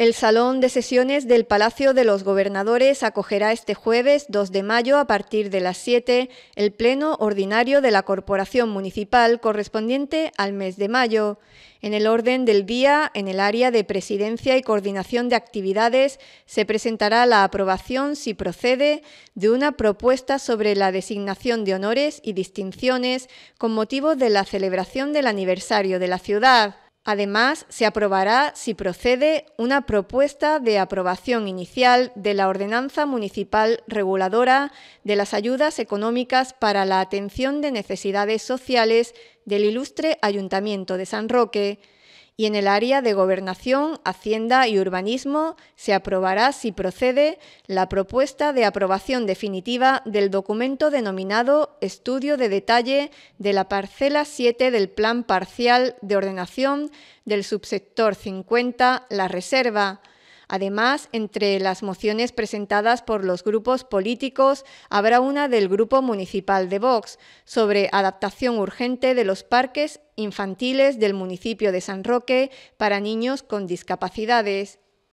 El Salón de Sesiones del Palacio de los Gobernadores acogerá este jueves 2 de mayo a partir de las 7 el Pleno Ordinario de la Corporación Municipal correspondiente al mes de mayo. En el orden del día, en el área de presidencia y coordinación de actividades, se presentará la aprobación, si procede, de una propuesta sobre la designación de honores y distinciones con motivo de la celebración del aniversario de la ciudad. Además, se aprobará, si procede, una propuesta de aprobación inicial de la Ordenanza Municipal Reguladora de las Ayudas Económicas para la Atención de Necesidades Sociales del Ilustre Ayuntamiento de San Roque, y en el área de Gobernación, Hacienda y Urbanismo se aprobará, si procede, la propuesta de aprobación definitiva del documento denominado Estudio de Detalle de la Parcela 7 del Plan Parcial de Ordenación del Subsector 50, La Reserva, Además, entre las mociones presentadas por los grupos políticos habrá una del Grupo Municipal de Vox sobre adaptación urgente de los parques infantiles del municipio de San Roque para niños con discapacidades.